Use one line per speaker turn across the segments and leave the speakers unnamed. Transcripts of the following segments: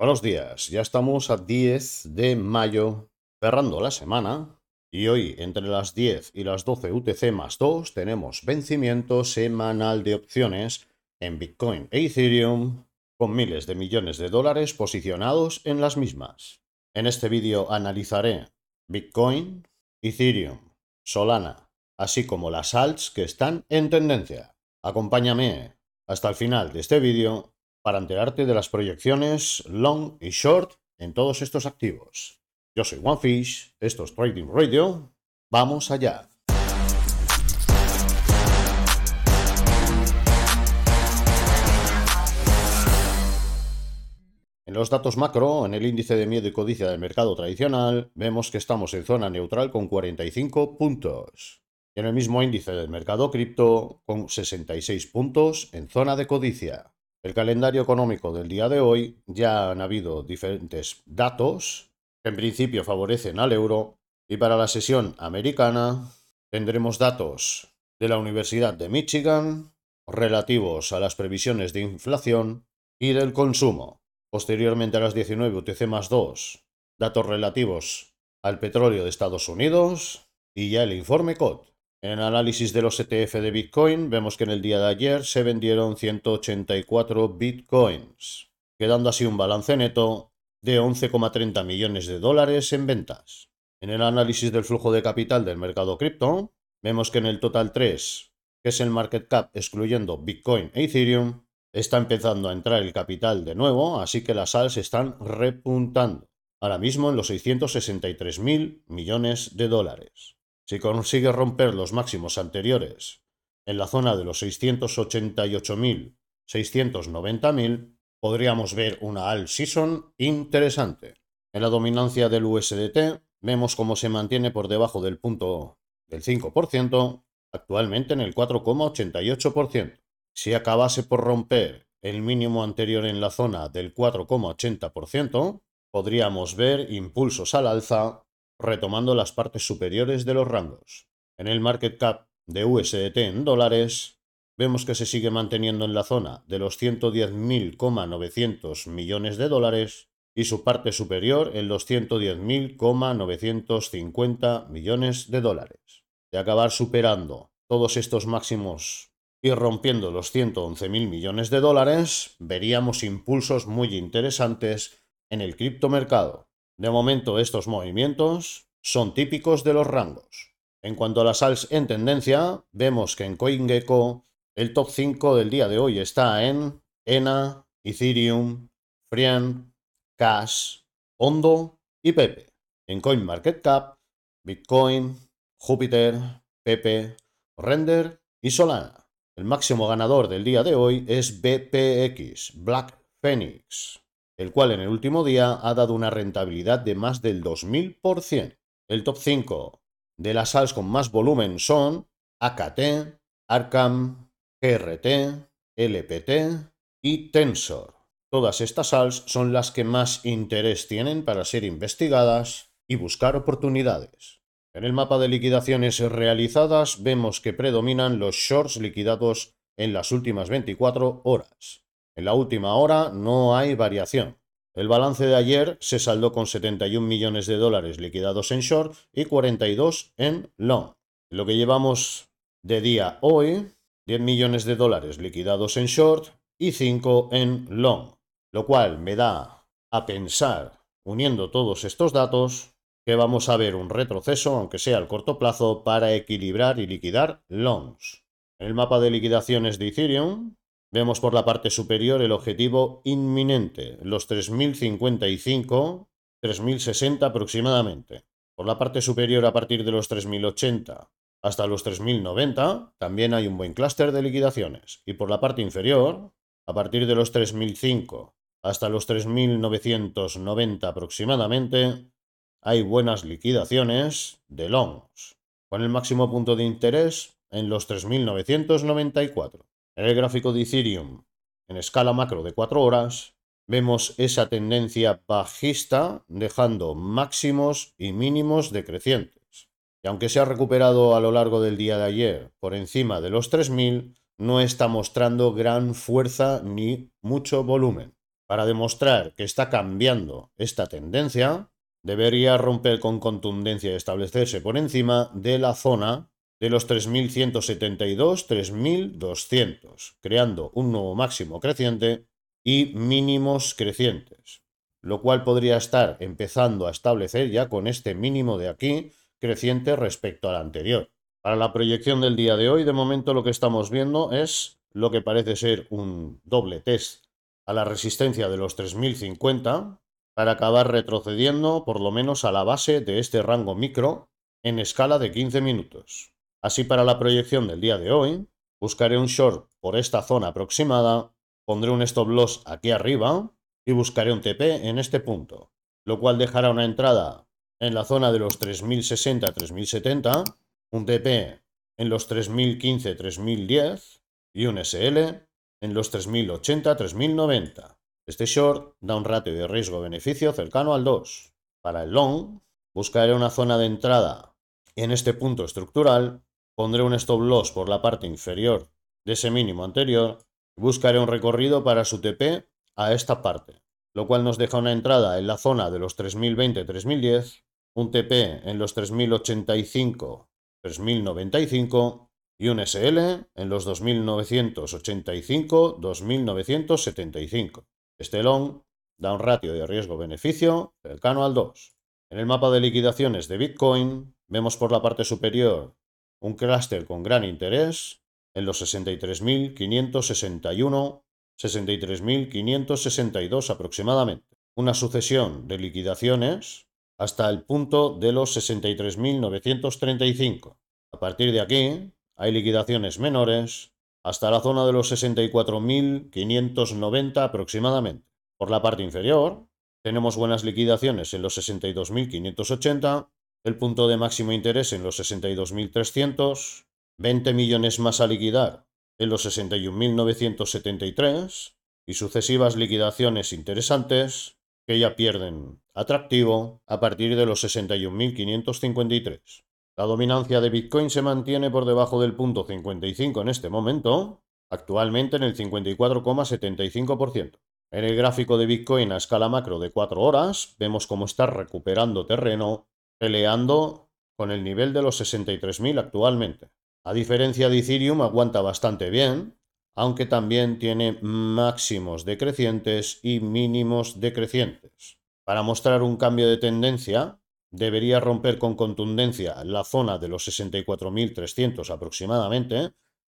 Buenos días, ya estamos a 10 de mayo, cerrando la semana, y hoy entre las 10 y las 12 UTC más 2 tenemos vencimiento semanal de opciones en Bitcoin e Ethereum, con miles de millones de dólares posicionados en las mismas. En este vídeo analizaré Bitcoin, Ethereum, Solana, así como las alts que están en tendencia. Acompáñame hasta el final de este vídeo para enterarte de las proyecciones long y short en todos estos activos. Yo soy OneFish, esto es Trading Radio, vamos allá. En los datos macro, en el índice de miedo y codicia del mercado tradicional, vemos que estamos en zona neutral con 45 puntos. Y en el mismo índice del mercado cripto, con 66 puntos en zona de codicia. El calendario económico del día de hoy ya han habido diferentes datos que en principio favorecen al euro y para la sesión americana tendremos datos de la Universidad de Michigan relativos a las previsiones de inflación y del consumo. Posteriormente a las 19 UTC más 2, datos relativos al petróleo de Estados Unidos y ya el informe COT. En el análisis de los ETF de Bitcoin, vemos que en el día de ayer se vendieron 184 Bitcoins, quedando así un balance neto de 11,30 millones de dólares en ventas. En el análisis del flujo de capital del mercado cripto, vemos que en el total 3, que es el market cap excluyendo Bitcoin e Ethereum, está empezando a entrar el capital de nuevo, así que las sales están repuntando, ahora mismo en los 663 mil millones de dólares. Si consigue romper los máximos anteriores en la zona de los 688.690.000, podríamos ver una all season interesante. En la dominancia del USDT vemos cómo se mantiene por debajo del punto del 5%, actualmente en el 4,88%. Si acabase por romper el mínimo anterior en la zona del 4,80%, podríamos ver impulsos al alza retomando las partes superiores de los rangos. En el market cap de USDT en dólares, vemos que se sigue manteniendo en la zona de los 110.900 millones de dólares y su parte superior en los 110.950 millones de dólares. De acabar superando todos estos máximos y rompiendo los 111.000 millones de dólares, veríamos impulsos muy interesantes en el criptomercado. De momento estos movimientos son típicos de los rangos. En cuanto a las sals en tendencia, vemos que en CoinGecko el top 5 del día de hoy está en ENA, Ethereum, Friend, Cash, Hondo y Pepe. En CoinMarketCap, Bitcoin, Júpiter, Pepe, Render y Solana. El máximo ganador del día de hoy es BPX, Black Phoenix el cual en el último día ha dado una rentabilidad de más del 2000%. El top 5 de las sals con más volumen son AKT, ARCAM, GRT, LPT y Tensor. Todas estas sals son las que más interés tienen para ser investigadas y buscar oportunidades. En el mapa de liquidaciones realizadas vemos que predominan los shorts liquidados en las últimas 24 horas. En la última hora no hay variación. El balance de ayer se saldó con 71 millones de dólares liquidados en short y 42 en long. Lo que llevamos de día hoy, 10 millones de dólares liquidados en short y 5 en long. Lo cual me da a pensar, uniendo todos estos datos, que vamos a ver un retroceso, aunque sea al corto plazo, para equilibrar y liquidar longs. el mapa de liquidaciones de Ethereum Vemos por la parte superior el objetivo inminente, los 3.055, 3.060 aproximadamente. Por la parte superior a partir de los 3.080 hasta los 3.090 también hay un buen clúster de liquidaciones. Y por la parte inferior, a partir de los 3.005 hasta los 3.990 aproximadamente, hay buenas liquidaciones de longs, con el máximo punto de interés en los 3.994. En el gráfico de Ethereum, en escala macro de 4 horas, vemos esa tendencia bajista dejando máximos y mínimos decrecientes. Y aunque se ha recuperado a lo largo del día de ayer por encima de los 3.000, no está mostrando gran fuerza ni mucho volumen. Para demostrar que está cambiando esta tendencia, debería romper con contundencia y establecerse por encima de la zona de los 3.172, 3.200, creando un nuevo máximo creciente y mínimos crecientes, lo cual podría estar empezando a establecer ya con este mínimo de aquí creciente respecto al anterior. Para la proyección del día de hoy, de momento lo que estamos viendo es lo que parece ser un doble test a la resistencia de los 3050 para acabar retrocediendo por lo menos a la base de este rango micro en escala de 15 minutos. Así para la proyección del día de hoy, buscaré un short por esta zona aproximada, pondré un stop loss aquí arriba y buscaré un TP en este punto, lo cual dejará una entrada en la zona de los 3060-3070, un TP en los 3015-3010 y un SL en los 3080-3090. Este short da un ratio de riesgo-beneficio cercano al 2. Para el long, buscaré una zona de entrada en este punto estructural Pondré un stop loss por la parte inferior de ese mínimo anterior y buscaré un recorrido para su TP a esta parte, lo cual nos deja una entrada en la zona de los 3020-3010, un TP en los 3085-3095 y un SL en los 2985-2975. Este long da un ratio de riesgo-beneficio cercano al 2. En el mapa de liquidaciones de Bitcoin vemos por la parte superior un clúster con gran interés en los 63.561, 63.562 aproximadamente. Una sucesión de liquidaciones hasta el punto de los 63.935. A partir de aquí, hay liquidaciones menores hasta la zona de los 64.590 aproximadamente. Por la parte inferior, tenemos buenas liquidaciones en los 62.580, el punto de máximo interés en los 62.300, 20 millones más a liquidar en los 61.973 y sucesivas liquidaciones interesantes que ya pierden atractivo a partir de los 61.553. La dominancia de Bitcoin se mantiene por debajo del punto 55 en este momento, actualmente en el 54,75%. En el gráfico de Bitcoin a escala macro de 4 horas vemos cómo está recuperando terreno peleando con el nivel de los 63.000 actualmente. A diferencia de Ethereum, aguanta bastante bien, aunque también tiene máximos decrecientes y mínimos decrecientes. Para mostrar un cambio de tendencia, debería romper con contundencia la zona de los 64.300 aproximadamente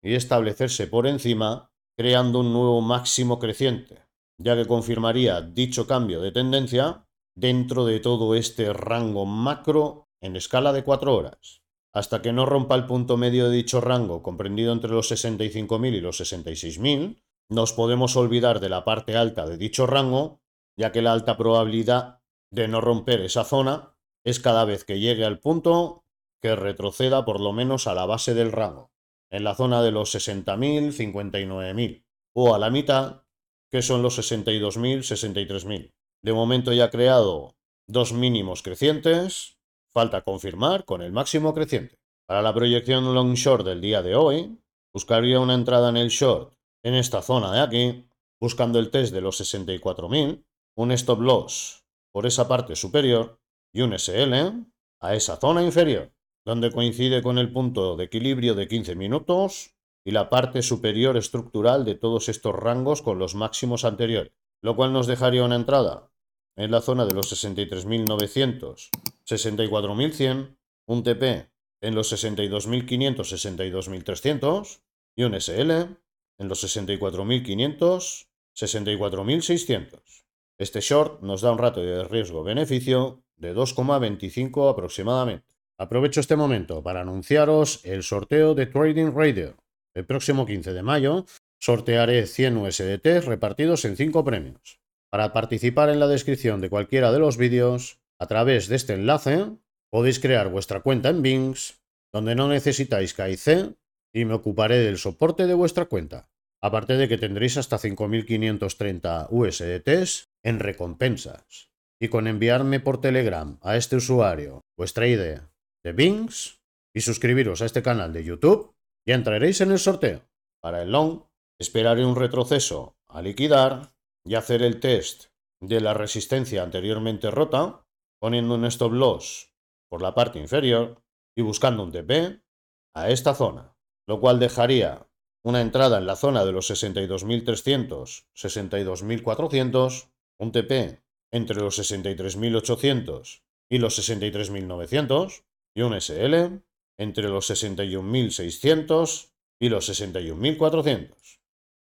y establecerse por encima, creando un nuevo máximo creciente, ya que confirmaría dicho cambio de tendencia dentro de todo este rango macro en escala de 4 horas. Hasta que no rompa el punto medio de dicho rango, comprendido entre los 65.000 y los 66.000, nos podemos olvidar de la parte alta de dicho rango, ya que la alta probabilidad de no romper esa zona es cada vez que llegue al punto que retroceda por lo menos a la base del rango, en la zona de los 60.000, 59.000, o a la mitad, que son los 62.000, 63.000. De momento ya ha creado dos mínimos crecientes. Falta confirmar con el máximo creciente. Para la proyección long short del día de hoy, buscaría una entrada en el short en esta zona de aquí, buscando el test de los 64.000, un stop loss por esa parte superior y un SL a esa zona inferior, donde coincide con el punto de equilibrio de 15 minutos y la parte superior estructural de todos estos rangos con los máximos anteriores, lo cual nos dejaría una entrada en la zona de los 63.900, 64.100, un TP en los 62.500, 62.300 y un SL en los 64.500, 64.600. Este short nos da un ratio de riesgo-beneficio de 2,25 aproximadamente. Aprovecho este momento para anunciaros el sorteo de Trading Radio. El próximo 15 de mayo sortearé 100 USDT repartidos en 5 premios. Para participar en la descripción de cualquiera de los vídeos, a través de este enlace, podéis crear vuestra cuenta en Bings, donde no necesitáis KIC y me ocuparé del soporte de vuestra cuenta. Aparte de que tendréis hasta 5.530 USDTs en recompensas. Y con enviarme por Telegram a este usuario vuestra ID de Bings y suscribiros a este canal de YouTube, ya entraréis en el sorteo. Para el long, esperaré un retroceso a liquidar y hacer el test de la resistencia anteriormente rota, poniendo un stop loss por la parte inferior y buscando un TP a esta zona, lo cual dejaría una entrada en la zona de los 62.300, 62.400, un TP entre los 63.800 y los 63.900 y un SL entre los 61.600 y los 61.400.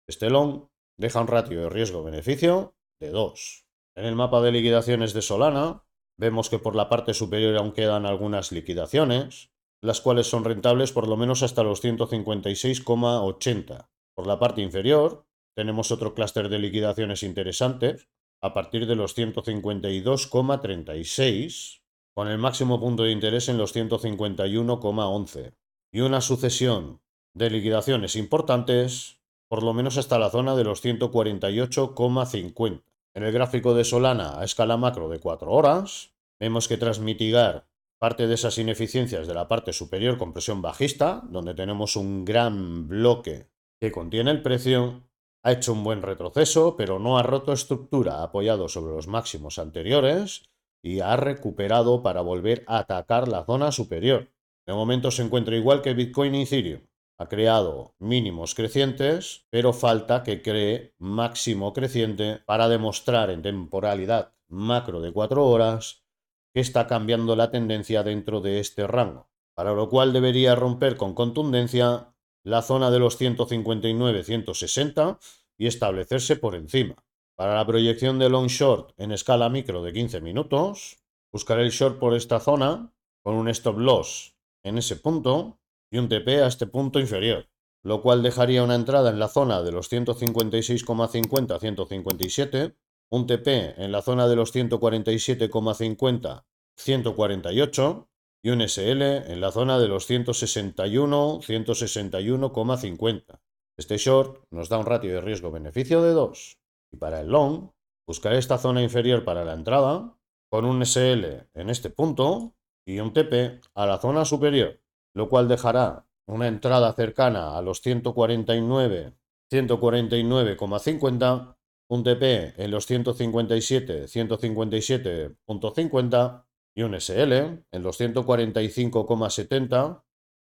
Este long deja un ratio de riesgo-beneficio de 2. En el mapa de liquidaciones de Solana, vemos que por la parte superior aún quedan algunas liquidaciones, las cuales son rentables por lo menos hasta los 156,80. Por la parte inferior, tenemos otro clúster de liquidaciones interesantes, a partir de los 152,36, con el máximo punto de interés en los 151,11, y una sucesión de liquidaciones importantes por lo menos hasta la zona de los 148,50. En el gráfico de Solana a escala macro de 4 horas, vemos que tras mitigar parte de esas ineficiencias de la parte superior con presión bajista, donde tenemos un gran bloque que contiene el precio, ha hecho un buen retroceso, pero no ha roto estructura apoyado sobre los máximos anteriores y ha recuperado para volver a atacar la zona superior. De momento se encuentra igual que Bitcoin y Ethereum, ha creado mínimos crecientes, pero falta que cree máximo creciente para demostrar en temporalidad macro de 4 horas que está cambiando la tendencia dentro de este rango, para lo cual debería romper con contundencia la zona de los 159-160 y establecerse por encima. Para la proyección de long short en escala micro de 15 minutos, buscaré el short por esta zona con un stop loss en ese punto y un TP a este punto inferior, lo cual dejaría una entrada en la zona de los 156,50-157, un TP en la zona de los 147,50-148 y un SL en la zona de los 161 Este short nos da un ratio de riesgo-beneficio de 2. Y para el long, buscaré esta zona inferior para la entrada, con un SL en este punto y un TP a la zona superior, lo cual dejará una entrada cercana a los 149, 149,50, un TP en los 157, 157.50 y un SL en los 145,70,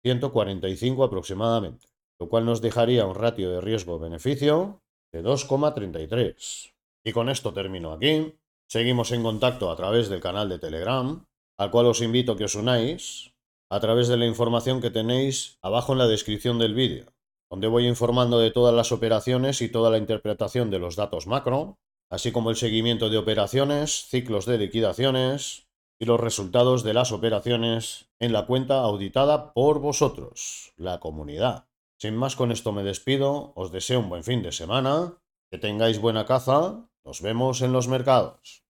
145 aproximadamente, lo cual nos dejaría un ratio de riesgo-beneficio de 2,33. Y con esto termino aquí. Seguimos en contacto a través del canal de Telegram, al cual os invito a que os unáis a través de la información que tenéis abajo en la descripción del vídeo, donde voy informando de todas las operaciones y toda la interpretación de los datos macro, así como el seguimiento de operaciones, ciclos de liquidaciones y los resultados de las operaciones en la cuenta auditada por vosotros, la comunidad. Sin más, con esto me despido, os deseo un buen fin de semana, que tengáis buena caza, nos vemos en los mercados.